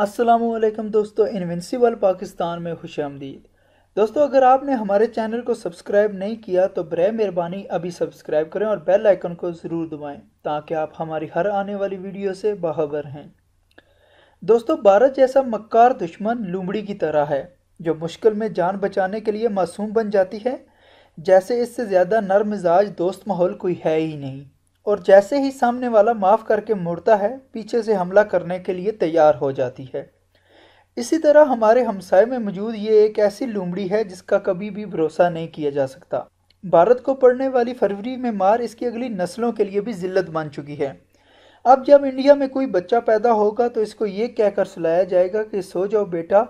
असलम दोस्तों इन्वेंसिबल पाकिस्तान में खुश आमदीद दोस्तों अगर आपने हमारे चैनल को सब्सक्राइब नहीं किया तो बर मेहरबानी अभी सब्सक्राइब करें और बेल आइकन को ज़रूर दबाएं ताकि आप हमारी हर आने वाली वीडियो से बाबर हैं दोस्तों भारत जैसा मक्कार दुश्मन लुमड़ी की तरह है जो मुश्किल में जान बचाने के लिए मासूम बन जाती है जैसे इससे ज़्यादा नर मिजाज दोस्त माहौल कोई है ही नहीं और जैसे ही सामने वाला माफ़ करके मुड़ता है पीछे से हमला करने के लिए तैयार हो जाती है इसी तरह हमारे हमसाय में मौजूद ये एक ऐसी लूमड़ी है जिसका कभी भी भरोसा नहीं किया जा सकता भारत को पड़ने वाली फरवरी में मार इसकी अगली नस्लों के लिए भी जिल्लत बन चुकी है अब जब इंडिया में कोई बच्चा पैदा होगा तो इसको ये कहकर सुलाया जाएगा कि सो जाओ बेटा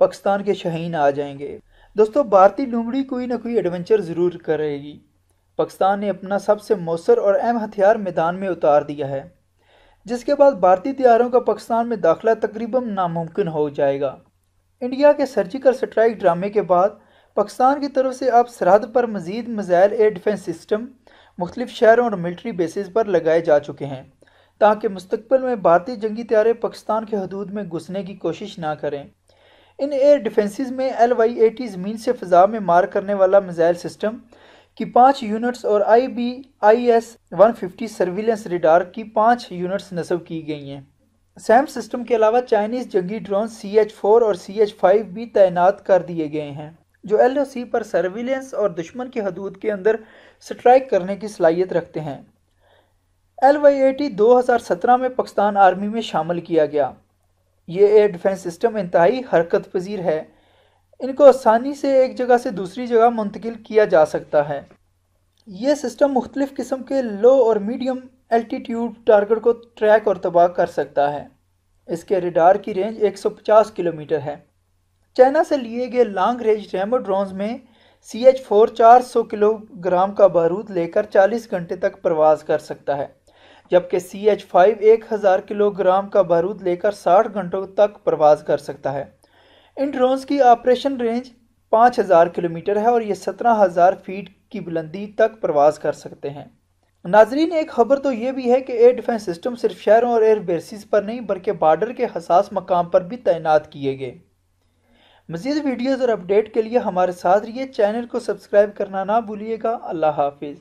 पाकिस्तान के शहीन आ जाएंगे दोस्तों भारतीय लूमड़ी कोई ना कोई एडवेंचर ज़रूर करेगी पाकिस्तान ने अपना सबसे मौसर और अहम हथियार मैदान में उतार दिया है जिसके बाद भारतीय तैयारों का पाकिस्तान में दाखिला तकरीबन नामुमकिन हो जाएगा इंडिया के सर्जिकल स्ट्राइक ड्रामे के बाद पाकिस्तान की तरफ से अब सरहद पर मजीद मिज़ाइल एयर डिफेंस सिस्टम मुख्तलिफ शहरों और मिल्ट्री बेसिस पर लगाए जा चुके हैं ताकि मुस्तबिल में भारतीय जंगी तैयारे पाकिस्तान के हदूद में घुसने की कोशिश ना करें इन एयर डिफेंसिस में एल वाई ए टी ज़मीन से फ़जा में मार करने वाला मिज़ाइल सिस्टम की पाँच यूनिट्स और I B I S one fifty surveillance radar की पाँच यूनिट्स नस्ब की गई हैं सैम सिस्टम के अलावा चाइनीज़ जंगी ड्रोन सी एच फोर और सी एच फाइव भी तैनात कर दिए गए हैं जो एल ओ सी पर सर्विलेंस और दुश्मन की हदूद के अंदर स्ट्राइक करने की सलाहियत रखते हैं एल वाई ए टी दो हज़ार सत्रह में पाकिस्तान आर्मी में शामिल किया गया ये एयर डिफेंस सिस्टम इंतहाई हरकत पजीर है इनको आसानी से एक जगह से दूसरी जगह मुंतकिल किया जा सकता है ये सिस्टम मुख्तलिफ़ किस्म के लो और मीडियम एल्टीट्यूड टारगेट को ट्रैक और तबाह कर सकता है इसके रिडार की रेंज 150 किलोमीटर है चाइना से लिए गए लॉन्ग रेंज रेमो ड्रोन्स में सी एच फोर चार सौ किलोग्राम का बारूद लेकर 40 घंटे तक प्रवास कर सकता है जबकि सी एच फाइव एक हज़ार किलोग्राम का बारूद लेकर 60 घंटों तक प्रवास कर सकता है इन ड्रोन्स की ऑपरेशन रेंज 5000 किलोमीटर है और ये 17000 फीट की बुलंदी तक प्रवास कर सकते हैं नाजरीन एक खबर तो ये भी है कि एयर डिफेंस सिस्टम सिर्फ शहरों और एयर बेसिस पर नहीं बल्कि बार्डर के हसास मकाम पर भी तैनात किए गए मज़ीद वीडियोज़ और अपडेट के लिए हमारे साथ रहिए चैनल को सब्सक्राइब करना ना भूलिएगा अल्लाह हाफिज़